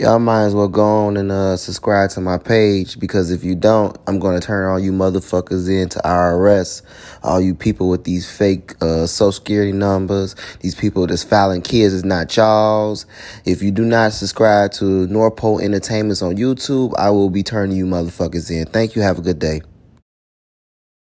y'all might as well go on and uh, subscribe to my page because if you don't, I'm going to turn all you motherfuckers into IRS. All you people with these fake uh, social security numbers, these people that's filing kids is not y'all's. If you do not subscribe to Norpole Entertainments on YouTube, I will be turning you motherfuckers in. Thank you. Have a good day.